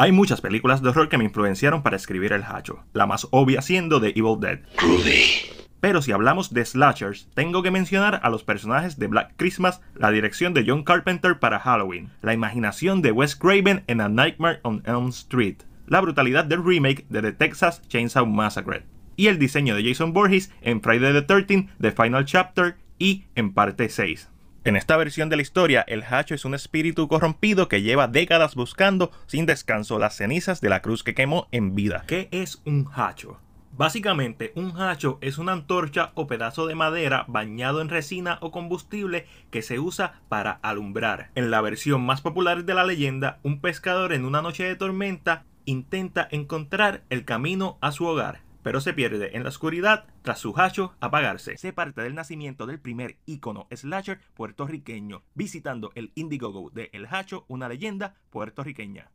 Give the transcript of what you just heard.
Hay muchas películas de horror que me influenciaron para escribir el hacho, la más obvia siendo The Evil Dead. Pero si hablamos de slashers, tengo que mencionar a los personajes de Black Christmas, la dirección de John Carpenter para Halloween, la imaginación de Wes Craven en A Nightmare on Elm Street, la brutalidad del remake de The Texas Chainsaw Massacre, y el diseño de Jason Borges en Friday the 13th, The Final Chapter y en parte 6. En esta versión de la historia, el Hacho es un espíritu corrompido que lleva décadas buscando sin descanso las cenizas de la cruz que quemó en vida. ¿Qué es un Hacho? Básicamente, un hacho es una antorcha o pedazo de madera bañado en resina o combustible que se usa para alumbrar. En la versión más popular de la leyenda, un pescador en una noche de tormenta intenta encontrar el camino a su hogar pero se pierde en la oscuridad tras su hacho apagarse. Se parte del nacimiento del primer ícono slasher puertorriqueño, visitando el Indiegogo de El Hacho, una leyenda puertorriqueña.